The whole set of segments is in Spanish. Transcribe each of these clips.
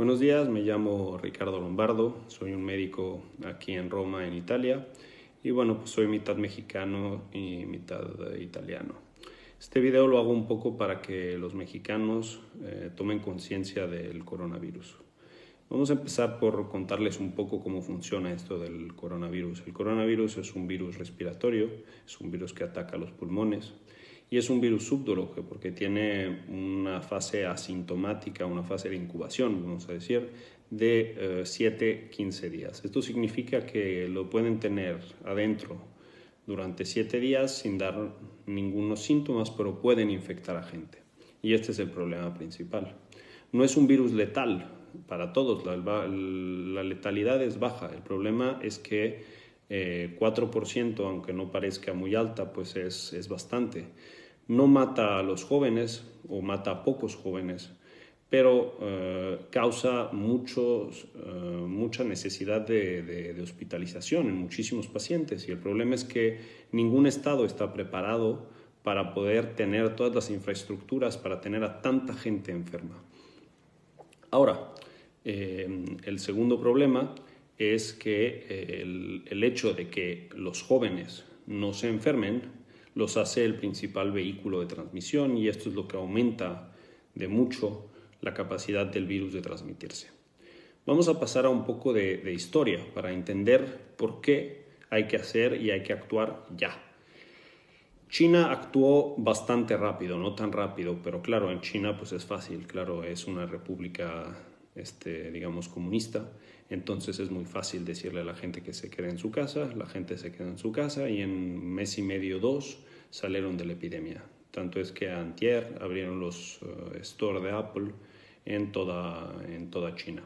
Buenos días, me llamo Ricardo Lombardo, soy un médico aquí en Roma, en Italia, y bueno, pues soy mitad mexicano y mitad italiano. Este video lo hago un poco para que los mexicanos eh, tomen conciencia del coronavirus. Vamos a empezar por contarles un poco cómo funciona esto del coronavirus. El coronavirus es un virus respiratorio, es un virus que ataca los pulmones y es un virus subdologe porque tiene una fase asintomática, una fase de incubación, vamos a decir, de 7-15 eh, días. Esto significa que lo pueden tener adentro durante 7 días sin dar ningunos síntomas, pero pueden infectar a gente. Y este es el problema principal. No es un virus letal para todos, la, letalidad es baja. El problema es que eh, 4%, aunque no parezca muy alta, pues es, es bastante no mata a los jóvenes o mata a pocos jóvenes, pero eh, causa muchos, eh, mucha necesidad de, hospitalización en muchísimos pacientes y el problema es que ningún estado está preparado para poder tener todas las infraestructuras para tener a tanta gente enferma. Ahora, eh, el segundo problema es que el hecho de que los jóvenes no se enfermen los hace el principal vehículo de transmisión y esto es lo que aumenta de mucho la capacidad del virus de transmitirse. Vamos a pasar a un poco de, historia para entender por qué hay que hacer y hay que actuar ya. China actuó bastante rápido, no tan rápido, pero claro, en China pues es fácil, claro, es una república este, digamos, comunista. Entonces es muy fácil decirle a la gente que se quede en su casa, la gente se queda en su casa y en mes y medio, dos, salieron de la epidemia. Tanto es que antier abrieron los eh, stores de Apple en toda, en toda China.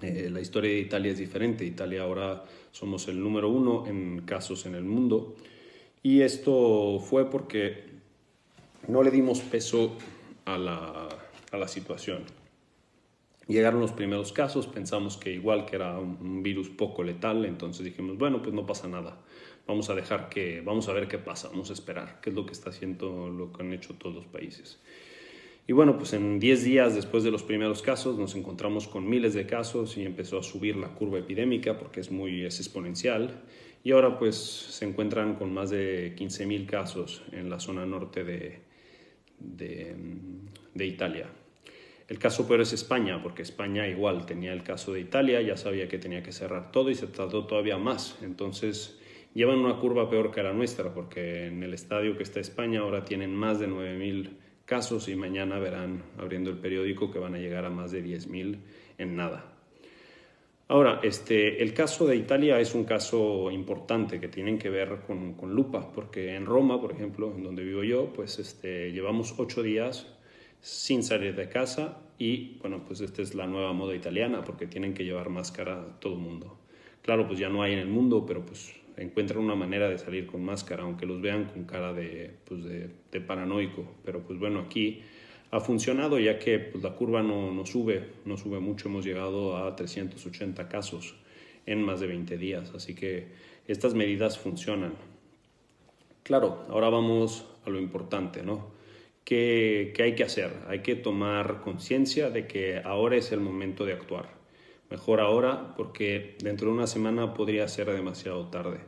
Eh, la historia de Italia es diferente. Italia ahora somos el número uno en casos en el mundo. Y esto fue porque no le dimos peso a la, a la situación. Llegaron los primeros casos, pensamos que igual que era un, virus poco letal, entonces dijimos, bueno, pues no pasa nada, vamos a dejar que, vamos a ver qué pasa, vamos a esperar, qué es lo que está haciendo, lo que han hecho todos los países. Y bueno, pues en 10 días después de los primeros casos nos encontramos con miles de casos y empezó a subir la curva epidémica porque es muy es exponencial y ahora pues se encuentran con más de 15.000 casos en la zona norte de, de, de Italia. El caso peor es España, porque España igual tenía el caso de Italia, ya sabía que tenía que cerrar todo y se tardó todavía más. Entonces llevan una curva peor que la nuestra, porque en el estadio que está España ahora tienen más de 9.000 casos y mañana verán abriendo el periódico que van a llegar a más de 10.000 en nada. Ahora, este, el caso de Italia es un caso importante que tienen que ver con, con lupa, porque en Roma, por ejemplo, en donde vivo yo, pues este, llevamos ocho días sin salir de casa y bueno, pues esta es la nueva moda italiana porque tienen que llevar máscara a todo el mundo. Claro, pues ya no hay en el mundo, pero pues encuentran una manera de salir con máscara, aunque los vean con cara de, pues de, paranoico. Pero pues bueno, aquí ha funcionado ya que pues la curva no, no, sube, no sube mucho, hemos llegado a 380 casos en más de 20 días, así que estas medidas funcionan. Claro, ahora vamos a lo importante, ¿no? ¿Qué hay que hacer. Hay que tomar conciencia de que ahora es el momento de actuar. Mejor ahora porque dentro de una semana podría ser demasiado tarde.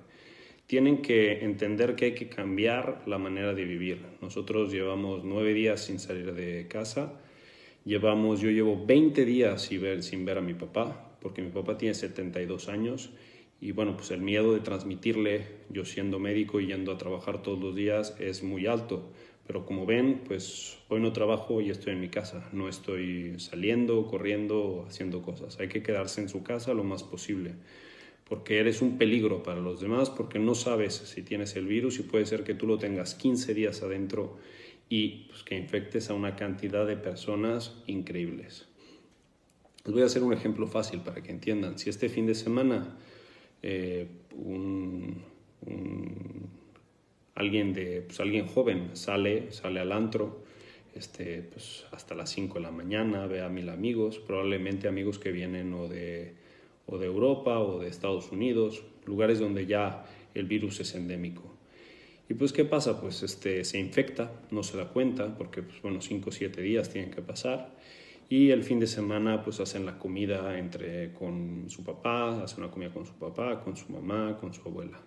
Tienen que entender que hay que cambiar la manera de vivir. Nosotros llevamos nueve días sin salir de casa. Llevamos, yo llevo 20 días sin ver, sin ver a mi papá, porque mi papá tiene 72 años y bueno, pues el miedo de transmitirle, yo siendo médico y yendo a trabajar todos los días, es muy alto. Pero como ven, pues hoy no trabajo y estoy en mi casa. No estoy saliendo, corriendo, haciendo cosas. Hay que quedarse en su casa lo más posible. Porque eres un peligro para los demás, porque no sabes si tienes el virus y puede ser que tú lo tengas 15 días adentro y pues, que infectes a una cantidad de personas increíbles. Les voy a hacer un ejemplo fácil para que entiendan. Si este fin de semana eh, alguien de pues, alguien joven sale, sale al antro, este, pues, hasta las 5 de la mañana, ve a mil amigos, probablemente amigos que vienen o de, o de Europa o de Estados Unidos, lugares donde ya el virus es endémico. Y pues, ¿qué pasa? Pues este, se infecta, no se da cuenta, porque, pues, bueno, 5 o 7 días tienen que pasar. Y el fin de semana, pues, hacen la comida entre, con su papá, hacen una comida con su papá, con su mamá, con su abuela.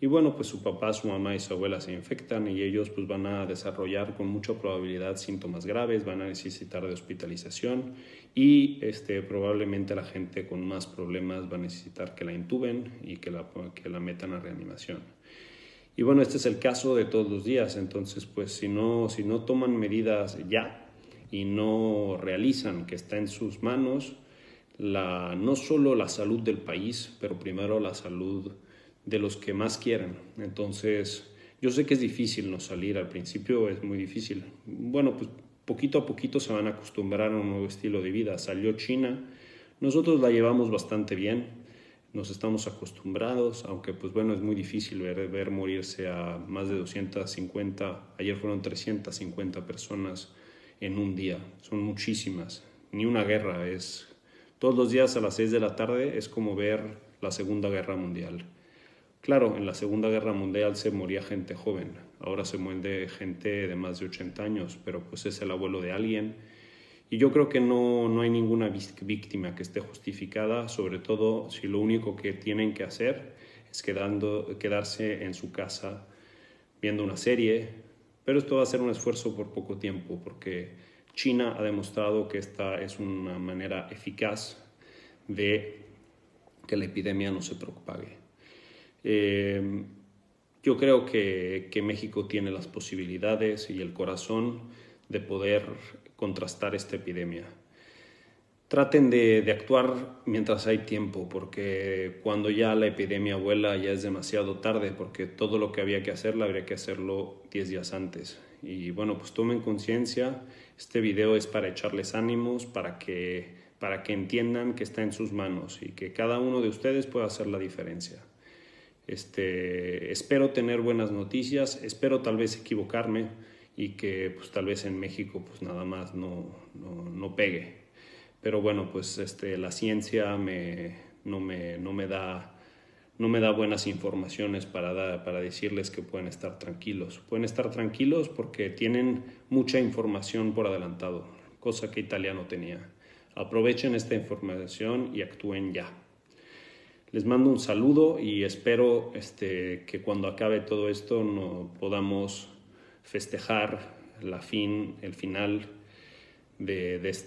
Y bueno, pues su papá, su mamá y su abuela se infectan y ellos pues van a desarrollar con mucha probabilidad síntomas graves, van a necesitar de hospitalización y este, probablemente la gente con más problemas va a necesitar que la intuben y que la, que la metan a reanimación. Y bueno, este es el caso de todos los días, entonces pues si no, si no toman medidas ya y no realizan que está en sus manos, la, no solo la salud del país, pero primero la salud de los que más quieran. Entonces, yo sé que es difícil no salir, al principio es muy difícil. Bueno, pues poquito a poquito se van a acostumbrar a un nuevo estilo de vida. Salió China, nosotros la llevamos bastante bien, nos estamos acostumbrados, aunque pues bueno, es muy difícil ver, morirse a más de 250, ayer fueron 350 personas en un día, son muchísimas, ni una guerra, es todos los días a las 6 de la tarde es como ver la Segunda Guerra Mundial. Claro, en la Segunda Guerra Mundial se moría gente joven, ahora se muere gente de más de 80 años, pero pues es el abuelo de alguien. Y yo creo que no, hay ninguna víctima que esté justificada, sobre todo si lo único que tienen que hacer es quedando, quedarse en su casa viendo una serie, pero esto va a ser un esfuerzo por poco tiempo, porque China ha demostrado que esta es una manera eficaz de que la epidemia no se propague. Eh, yo creo que, México tiene las posibilidades y el corazón de poder contrastar esta epidemia. Traten de, actuar mientras hay tiempo, porque cuando ya la epidemia vuela ya es demasiado tarde, porque todo lo que había que hacer lo habría que hacerlo 10 días antes. Y bueno, pues tomen conciencia, este video es para echarles ánimos, para que, para que entiendan que está en sus manos y que cada uno de ustedes puede hacer la diferencia. Este, espero tener buenas noticias, espero tal vez equivocarme y que pues tal vez en México pues nada más no, no, pegue. Pero bueno, pues este, la ciencia me, no, me, no, me da, no me da buenas informaciones para, para decirles que pueden estar tranquilos. Pueden estar tranquilos porque tienen mucha información por adelantado, cosa que Italia no tenía. Aprovechen esta información y actúen ya. Les mando un saludo y espero este, que cuando acabe todo esto no podamos festejar la fin, el final de, de este.